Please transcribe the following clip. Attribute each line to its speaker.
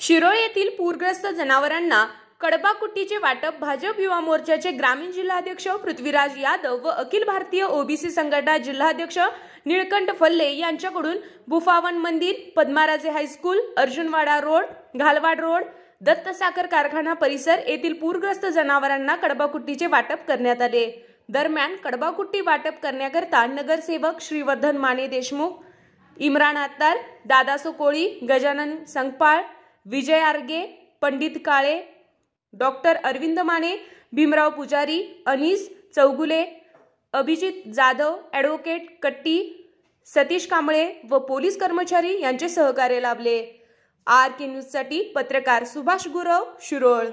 Speaker 1: शिरोळ येथील पूरग्रस्त जनावरांना कडबाकुट्टीचे वाटप भाजप युवा मोर्चाचे ग्रामीण जिल्हाध्यक्ष पृथ्वीराज यादव व अखिल भारतीय ओबीसी संघटना जिल्हाध्यक्ष निळकंठ फल्ले यांच्याकडून बुफावन मंदिर Padmaraje high school Arjunwada road Ghalwad road Datta साखर कारखाना परिसर येथील पूरग्रस्त जनावरांना कडबाकुट्टीचे वाटप करण्यात आले दरम्यान कडबाकुट्टी वाटप करण्याकरता नगरसेवक श्रीवर्धन माने देशमुख इम्रान अत्तार दादा सोकोळी गजानन संगपाळ विजय आर्गे पंडित काळे डॉक्टर अरविंद माने भीमराव पुजारी अनिस चौगुले अभिजित जाधव ॲडव्होकेट कट्टी सतीश कांबळे व पोलीस कर्मचारी यांचे सहकार्य लाभले आर के न्यूजसाठी पत्रकार सुभाष गुरव शिरोळ